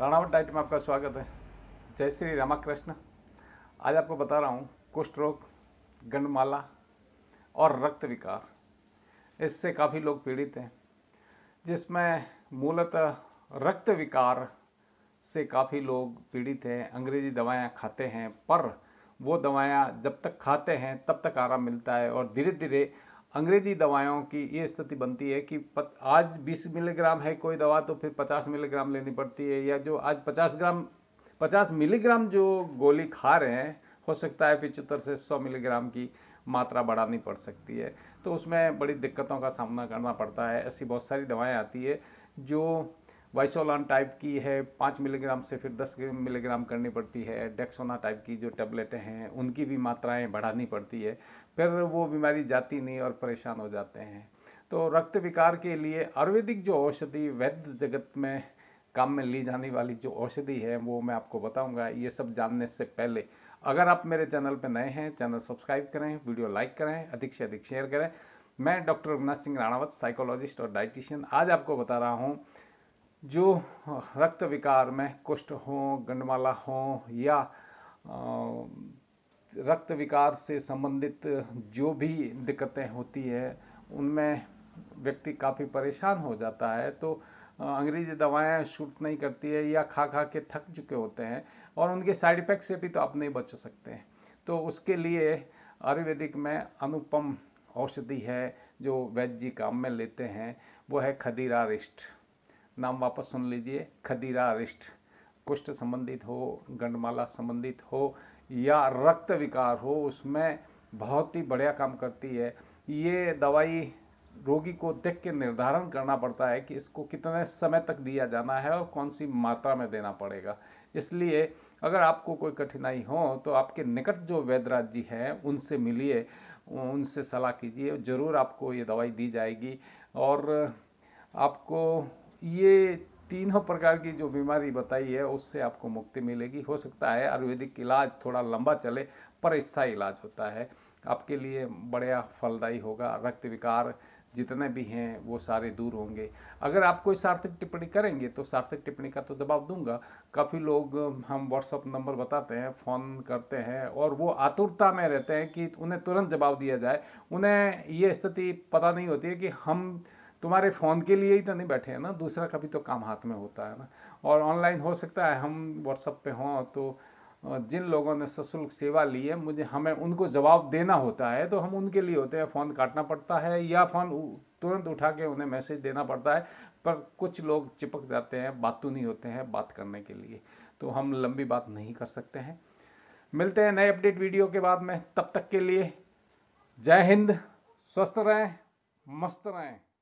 Ranawat diet में आपका स्वागत है जय श्री रामाकृष्ण आज आपको बता रहा हूँ कुष्ठ रोग गंडमाला और रक्त विकार इससे काफ़ी लोग पीड़ित हैं जिसमें मूलतः रक्त विकार से काफ़ी लोग पीड़ित हैं अंग्रेजी दवाएं खाते हैं पर वो दवाएं जब तक खाते हैं तब तक आराम मिलता है और धीरे धीरे अंग्रेजी दवाओं की ये स्थिति बनती है कि पत, आज 20 मिलीग्राम है कोई दवा तो फिर 50 मिलीग्राम लेनी पड़ती है या जो आज 50 ग्राम 50 मिलीग्राम जो गोली खा रहे हैं हो सकता है पिचहत्तर से 100 मिलीग्राम की मात्रा बढ़ानी पड़ सकती है तो उसमें बड़ी दिक्कतों का सामना करना पड़ता है ऐसी बहुत सारी दवाएं आती है जो वाइसोलान टाइप की है पाँच मिलीग्राम से फिर दस मिलीग्राम करनी पड़ती है डेक्सोना टाइप की जो टेबलेटें हैं उनकी भी मात्राएं बढ़ानी पड़ती है फिर वो बीमारी जाती नहीं और परेशान हो जाते हैं तो रक्त विकार के लिए आयुर्वेदिक जो औषधि वैद्य जगत में काम में ली जाने वाली जो औषधि है वो मैं आपको बताऊँगा ये सब जानने से पहले अगर आप मेरे चैनल पर नए हैं चैनल सब्सक्राइब करें वीडियो लाइक करें अधिक से अधिक शेयर करें मैं डॉक्टर रघुनाथ सिंह राणावत साइकोलॉजिस्ट और डाइटिशियन आज आपको बता रहा हूँ जो रक्त विकार में कुष्ठ हों गंडमाला हों या रक्त विकार से संबंधित जो भी दिक्कतें होती है उनमें व्यक्ति काफ़ी परेशान हो जाता है तो अंग्रेजी दवाएं शूट नहीं करती है या खा खा के थक चुके होते हैं और उनके साइड इफ़ेक्ट से भी तो आप नहीं बच सकते हैं तो उसके लिए आयुर्वेदिक में अनुपम औषधि है जो वैद्य जी काम में लेते हैं वो है खदीरा रिष्ट नाम वापस सुन लीजिए खदीरा अरिष्ट कुष्ठ संबंधित हो गंडमाला संबंधित हो या रक्त विकार हो उसमें बहुत ही बढ़िया काम करती है ये दवाई रोगी को देख के निर्धारण करना पड़ता है कि इसको कितने समय तक दिया जाना है और कौन सी मात्रा में देना पड़ेगा इसलिए अगर आपको कोई कठिनाई हो तो आपके निकट जो वैद्यराज जी हैं उनसे मिलिए उनसे सलाह कीजिए ज़रूर आपको ये दवाई दी जाएगी और आपको ये तीनों प्रकार की जो बीमारी बताई है उससे आपको मुक्ति मिलेगी हो सकता है आयुर्वेदिक इलाज थोड़ा लंबा चले पर स्थायी इलाज होता है आपके लिए बढ़िया फलदायी होगा रक्त विकार जितने भी हैं वो सारे दूर होंगे अगर आप कोई सार्थक टिप्पणी करेंगे तो सार्थक टिप्पणी का तो जवाब दूंगा काफ़ी लोग हम व्हाट्सअप नंबर बताते हैं फ़ोन करते हैं और वो आतुरता में रहते हैं कि उन्हें तुरंत जवाब दिया जाए उन्हें ये स्थिति पता नहीं होती है कि हम तुम्हारे फ़ोन के लिए ही तो नहीं बैठे हैं ना दूसरा कभी तो काम हाथ में होता है ना और ऑनलाइन हो सकता है हम व्हाट्सअप पे हों तो जिन लोगों ने सशुल्क सेवा ली है मुझे हमें उनको जवाब देना होता है तो हम उनके लिए होते हैं फ़ोन काटना पड़ता है या फ़ोन तुरंत उठा के उन्हें मैसेज देना पड़ता है पर कुछ लोग चिपक जाते हैं बातू नहीं होते हैं बात करने के लिए तो हम लंबी बात नहीं कर सकते हैं मिलते हैं नए अपडेट वीडियो के बाद में तब तक के लिए जय हिंद स्वस्थ रहें मस्त रहें